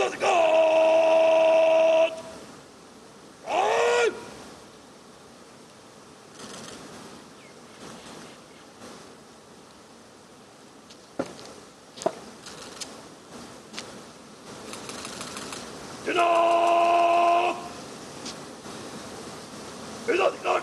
is on God! court! Enough! Is on the court!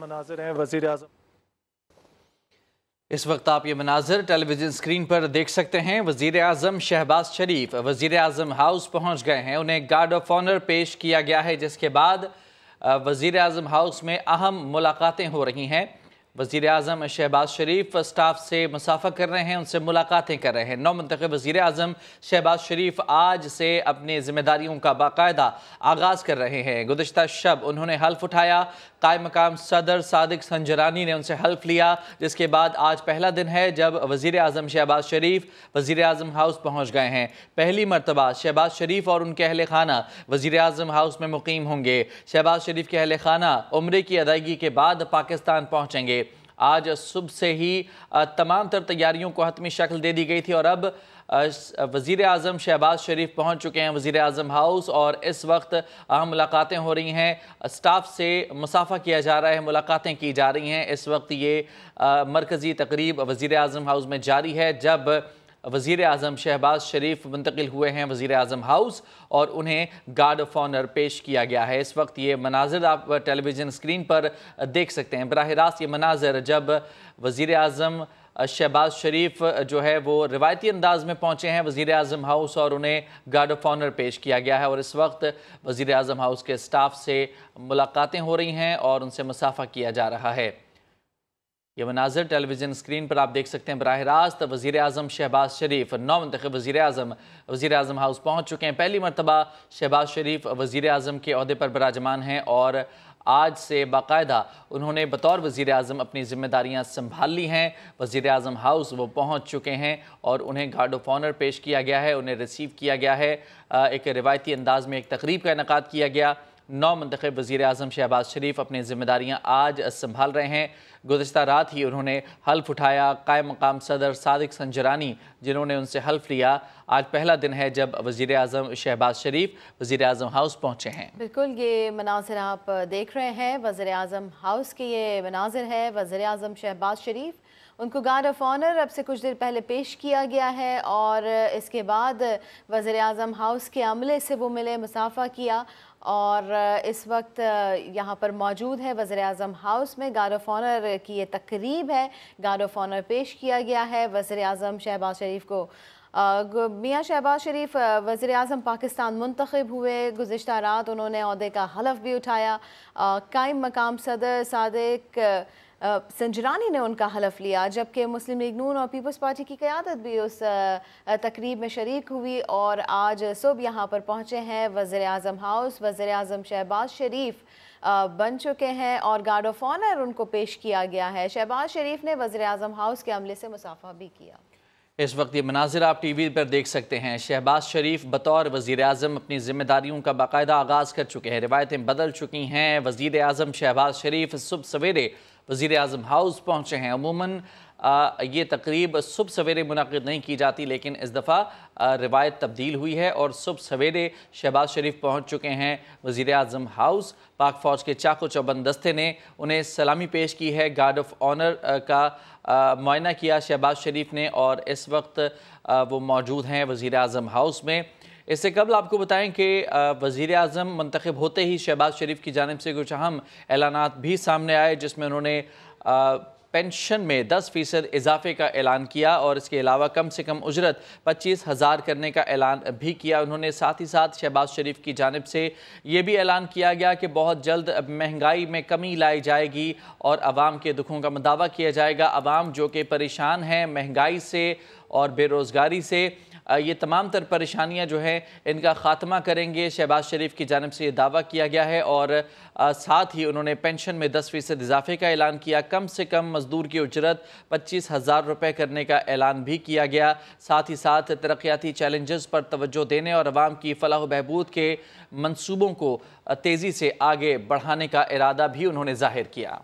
मनाजिर हैं वजीर आजम इस वक्त आप ये मनाजर टेलीविज़न स्क्रीन पर देख सकते हैं वजीर अजम शहबाज शरीफ वजीर अजम हाउस पहुंच गए हैं उन्हें गार्ड ऑफ ऑनर पेश किया गया है जिसके बाद वजीर अजम हाउस में अहम मुलाकातें हो रही हैं वजीर अजम शहबाज शरीफ स्टाफ से मुसाफा कर रहे हैं उनसे मुलाकातें कर रहे हैं नौ मंतब वजीर अजम शहबाज शरीफ आज से अपनी जिम्मेदारियों का बाकायदा आगाज़ कर रहे हैं गुजशत शब उन्होंने हल्फ उठाया कायम मकाम सदर सदक संजरानी ने उनसे हल्फ लिया जिसके बाद आज पहला दिन है जब वजीर अजम शहबाज शरीफ वजीर अजम हाउस पहुँच गए हैं पहली मरतबा शहबाज शरीफ और उनके अहल खाना वजीर अजम हाउस में मुकीम होंगे शहबाज शरीफ के अहल खाना उम्र की अदायगी के बाद पाकिस्तान पहुँचेंगे आज सुबह से ही तमाम तर तैयारियों को हतमी शक्ल दे दी गई थी और अब वज़ी अजम शहबाज शरीफ पहुँच चुके हैं वज़ी अजम हाउस और इस वक्त अहम मुलाकातें हो रही हैं स्टाफ से मुसाफा किया जा रहा है मुलाकातें की जा रही हैं इस वक्त ये मरकज़ी तकरीब वज़ी अजम हाउस में जारी है जब वजीर अजम शहबाज शरीफ मुंतकिल हुए हैं वजीर अजम हाउस और उन्हें गार्ड ऑफ ऑनर पेश किया गया है इस वक्त ये मनाजर आप टेलीविज़न स्क्रीन पर देख सकते हैं बरह रास्त ये मनाजर जब वज़ी अजम शहबाज शरीफ जो है वो रिवायती अंदाज में पहुँचे हैं वज़ी अजम हाउस और उन्हें गार्ड ऑफ ऑनर पेश किया गया है और इस वक्त वजीर अजम हाउस के स्टाफ से मुलाकातें हो रही हैं और उनसे मुसाफा किया जा रहा है ये मनाजर टेलीविज़न स्क्रीन पर आप देख सकते हैं बरह रास्त वज़ी अजम शहबाज शरीफ नौ मंतख वज़ी अजम वज़ी अजम हाउस पहुँच चुके हैं पहली मरतबा शहबाज शरीफ वज़ी अजम के अहदे पर बराजमान हैं और आज से बाकायदा उन्होंने बतौर वज़ी अजम अपनी ज़िम्मेदारियाँ संभाल ली हैं वज़ी अजम हाउस वो पहुँच चुके हैं और उन्हें गार्ड ऑफ ऑनर पेश किया गया है उन्हें रिसीव किया गया है एक रिवायती अंदाज में एक तकरीब का इनका किया गया नौ मंतखब वज़ी अजम शहबाज शरीफ अपनी जिम्मेदारियाँ आज संभाल रहे हैं गुजशत रात ही उन्होंने हल्फ उठाया कायम मकाम सदर सदक संजरानी जिन्होंने उनसे हल्फ लिया आज पहला दिन है जब वज़ी अजम शहबाज शरीफ वज़ी अजम हाउस पहुँचे हैं बिल्कुल ये मनाजिर आप देख रहे हैं वज़ी अजम हाउस के ये मनाजिर है वज़ी अजम शहबाज शरीफ उनको गार्ड ऑफ ऑनर अब से कुछ देर पहले पेश किया गया है और इसके बाद वज़र अजम हाउस के अमले से वो मिले मुसाफ़ा किया और इस वक्त यहाँ पर मौजूद है वज़र अजम हाउस में गार्ड ऑफ ऑनर की ये तकरीब है गार्ड ऑफ ऑनर पेश किया गया है वज़र अजम शहबाज शरीफ को मियाँ शहबाज शरीफ वज़र अजम पाकिस्तान मंतखब हुए गुज्त रात उन्होंने अहदे का हलफ भी उठाया कायम मकाम सदर सदक संजरानी ने उनका हलफ लिया जबकि मुस्लिम लीग नून और पीपल्स पार्टी की क़्यादत भी उस तकरीब में शरीक हुई और आज सुबह यहाँ पर पहुँचे हैं वज़र अजम हाउस वज़र अजम शहबाज शरीफ बन चुके हैं और गार्ड ऑफ ऑनर उनको पेश किया गया है शहबाज शरीफ ने वज़र अजम हाउस के अमले से मुसाफा भी किया इस वक्त ये मनाजिर आप टी वी पर देख सकते हैं शहबाज शरीफ बतौर वज़ी अजम अपनी ज़िम्मेदारियों का बाकायदा आगाज़ कर चुके हैं रिवायतें बदल चुकी हैं वज़ी अजम शहबाज शरीफ सुबह सवेरे वज़ी अजम हाउस पहुँचे हैं अमूमन ये तकरीब सुबह सवेरे मुनद नहीं की जाती लेकिन इस दफ़ा रिवायत तब्दील हुई है और सुबह सवेरे शहबाज शरीफ पहुँच चुके हैं वजीर अजम हाउस पाक फ़ौज के चाको चौबंद दस्ते ने उन्हें सलामी पेश की है गार्ड ऑफ ऑनर का मुआयना किया शहबाज शरीफ ने और इस वक्त वो मौजूद हैं वज़ी अजम हाउस में इससे कबल आपको बताएं कि वज़ी अजम मंतखब होते ही शहबाज शरीफ की जानब से कुछ अहम ऐलान भी सामने आए जिसमें उन्होंने पेंशन में 10 फ़ीसद इजाफे का ऐलान किया और इसके अलावा कम से कम उजरत पच्चीस हज़ार करने का ऐलान भी किया उन्होंने साथ ही साथ शहबाज शरीफ की जानब से ये भी ऐलान किया गया कि बहुत जल्द महंगाई में कमी लाई जाएगी और आवाम के दुखों का मदावा किया जाएगा आवाम जो कि परेशान हैं महंगाई से और बेरोज़गारी से ये तमाम तर परेशानियाँ जो हैं इनका ख़ात्मा करेंगे शहबाज शरीफ की जानब से ये दावा किया गया है और साथ ही उन्होंने पेंशन में दस फ़ीसद इजाफे का ऐलान किया कम से कम मजदूर की उजरत पच्चीस हज़ार रुपये करने का ऐलान भी किया गया साथ ही साथ तरक्याती चैलेंजेस पर तोज्जो देने और आवाम की फलाह बहबूद के मनसूबों को तेज़ी से आगे बढ़ाने का इरादा भी उन्होंने ज़ाहिर किया